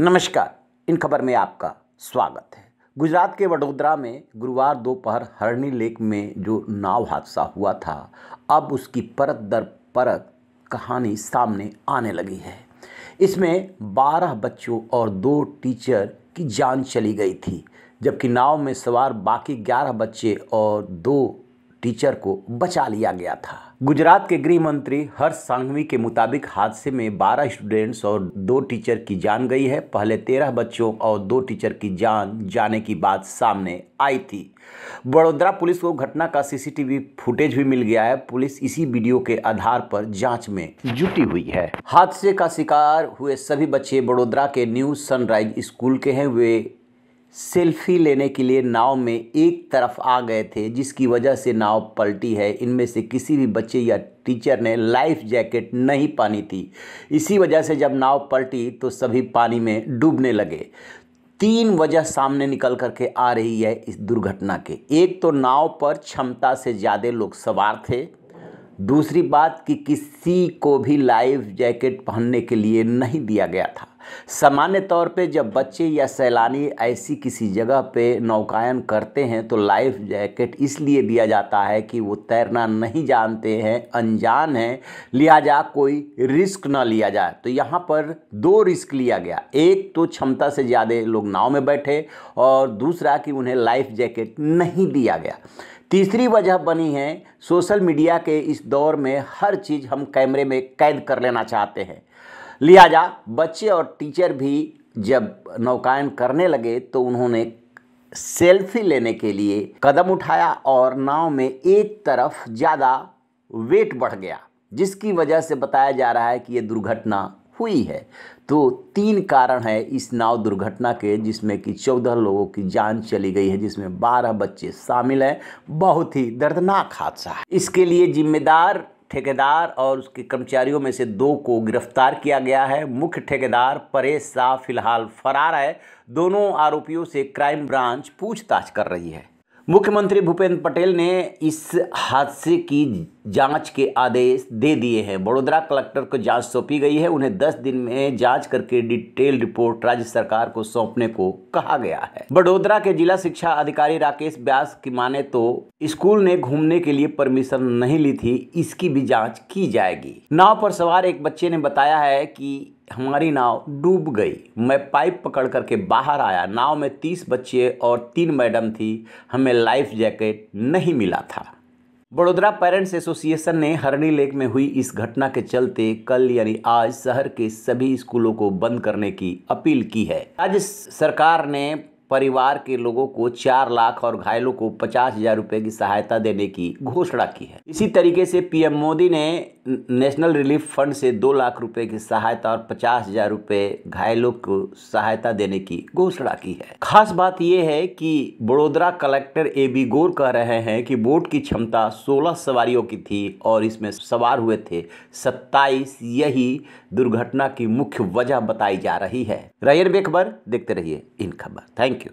नमस्कार इन खबर में आपका स्वागत है गुजरात के वडोदरा में गुरुवार दोपहर हरणी लेक में जो नाव हादसा हुआ था अब उसकी परत दर परत कहानी सामने आने लगी है इसमें 12 बच्चों और दो टीचर की जान चली गई थी जबकि नाव में सवार बाकी 11 बच्चे और दो टीचर को बचा लिया गया था गुजरात के गृह मंत्री हर्ष सांघवी के मुताबिक हादसे में 12 स्टूडेंट्स और दो टीचर की जान गई है पहले 13 बच्चों और दो टीचर की जान जाने की बात सामने आई थी बड़ोदरा पुलिस को घटना का सीसीटीवी फुटेज भी मिल गया है पुलिस इसी वीडियो के आधार पर जांच में जुटी हुई है हादसे का शिकार हुए सभी बच्चे बड़ोदरा के न्यू सनराइज स्कूल के हैं वे सेल्फी लेने के लिए नाव में एक तरफ आ गए थे जिसकी वजह से नाव पलटी है इनमें से किसी भी बच्चे या टीचर ने लाइफ जैकेट नहीं पहनी थी इसी वजह से जब नाव पलटी तो सभी पानी में डूबने लगे तीन वजह सामने निकल करके आ रही है इस दुर्घटना के एक तो नाव पर क्षमता से ज़्यादा लोग सवार थे दूसरी बात कि किसी को भी लाइफ जैकेट पहनने के लिए नहीं दिया गया था सामान्य तौर पे जब बच्चे या सैलानी ऐसी किसी जगह पे नौकायन करते हैं तो लाइफ जैकेट इसलिए दिया जाता है कि वो तैरना नहीं जानते हैं अनजान हैं लिहाजा कोई रिस्क ना लिया जाए तो यहाँ पर दो रिस्क लिया गया एक तो क्षमता से ज़्यादा लोग नाव में बैठे और दूसरा कि उन्हें लाइफ जैकेट नहीं दिया गया तीसरी वजह बनी है सोशल मीडिया के इस दौर में हर चीज़ हम कैमरे में कैद कर लेना चाहते हैं लिहाजा बच्चे और टीचर भी जब नौकायन करने लगे तो उन्होंने सेल्फी लेने के लिए कदम उठाया और नाव में एक तरफ ज़्यादा वेट बढ़ गया जिसकी वजह से बताया जा रहा है कि ये दुर्घटना हुई है तो तीन कारण है इस नाव दुर्घटना के जिसमें कि चौदह लोगों की जान चली गई है जिसमें बारह बच्चे शामिल हैं बहुत ही दर्दनाक हादसा है इसके लिए जिम्मेदार ठेकेदार और उसके कर्मचारियों में से दो को गिरफ्तार किया गया है मुख्य ठेकेदार परेश शाह फिलहाल फरार है दोनों आरोपियों से क्राइम ब्रांच पूछताछ कर रही है मुख्यमंत्री भूपेंद्र पटेल ने इस हादसे की जांच के आदेश दे दिए हैं बड़ोदरा कलेक्टर को जांच सौंपी गई है उन्हें 10 दिन में जांच करके डिटेल रिपोर्ट राज्य सरकार को सौंपने को कहा गया है बड़ोदरा के जिला शिक्षा अधिकारी राकेश व्यास की माने तो स्कूल ने घूमने के लिए परमिशन नहीं ली थी इसकी भी जाँच की जाएगी नाव पर सवार एक बच्चे ने बताया है की हमारी नाव डूब गई मैं पाइप पकड़ करके बाहर आया नाव में तीस बच्चे और तीन मैडम थी हमें लाइफ जैकेट नहीं मिला था बड़ोदरा पेरेंट्स एसोसिएशन ने हरणी लेक में हुई इस घटना के चलते कल यानी आज शहर के सभी स्कूलों को बंद करने की अपील की है राज्य सरकार ने परिवार के लोगों को चार लाख और घायलों को पचास हजार रुपये की सहायता देने की घोषणा की है इसी तरीके से पीएम मोदी ने नेशनल रिलीफ फंड से दो लाख रुपए की सहायता और पचास हजार रुपये घायलों को सहायता देने की घोषणा की है खास बात यह है कि बड़ोदरा कलेक्टर ए बी गोर कह रहे हैं कि बोट की क्षमता 16 सवारियों की थी और इसमें सवार हुए थे 27 यही दुर्घटना की मुख्य वजह बताई जा रही है रैन बेखबर देखते रहिए इन खबर थैंक यू